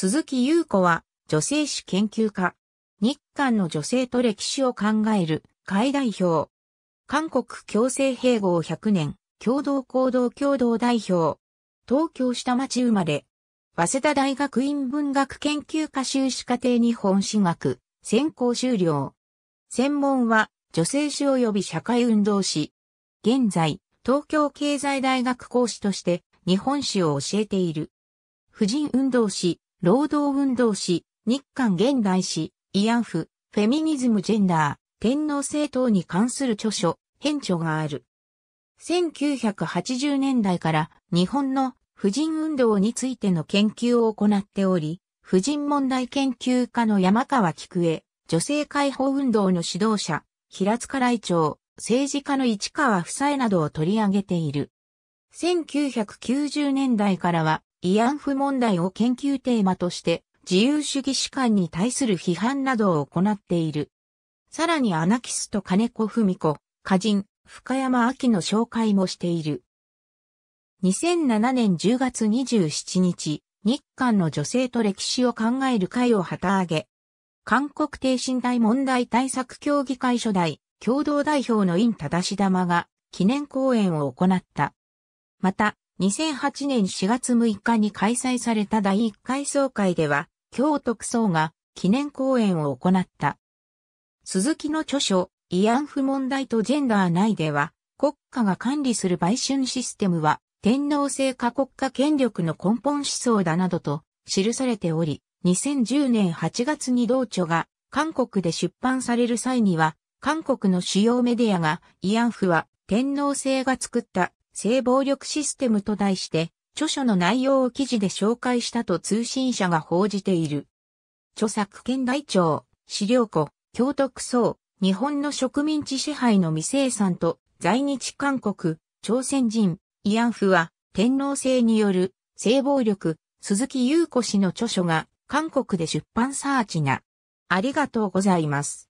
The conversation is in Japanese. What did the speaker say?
鈴木優子は女性史研究家。日韓の女性と歴史を考える会代表。韓国強制併合100年共同行動共同代表。東京下町生まれ。早稲田大学院文学研究科修士課程日本史学専攻修了。専門は女性史及び社会運動史。現在、東京経済大学講師として日本史を教えている。婦人運動史、労働運動史、日韓現代史、慰安婦、フェミニズムジェンダー、天皇政党に関する著書、編著がある。1980年代から日本の婦人運動についての研究を行っており、婦人問題研究家の山川菊江、女性解放運動の指導者、平塚来長、政治家の市川夫妻などを取り上げている。1990年代からは慰安婦問題を研究テーマとして自由主義士官に対する批判などを行っている。さらにアナキスト金子文子、歌人、深山秋の紹介もしている。2007年10月27日、日韓の女性と歴史を考える会を旗揚げ、韓国低身体問題対策協議会初代共同代表の院正玉が記念講演を行った。また、2008年4月6日に開催された第1回総会では、京都区総が記念講演を行った。鈴木の著書、慰安婦問題とジェンダー内では、国家が管理する売春システムは、天皇制か国家権力の根本思想だなどと記されており、2010年8月に同著が韓国で出版される際には、韓国の主要メディアが慰安婦は天皇制が作った性暴力システムと題して、著書の内容を記事で紹介したと通信社が報じている。著作権台帳、資料庫、京都区層、日本の植民地支配の未生産と在日韓国、朝鮮人、慰安婦は天皇制による性暴力、鈴木優子氏の著書が韓国で出版サーチな。ありがとうございます。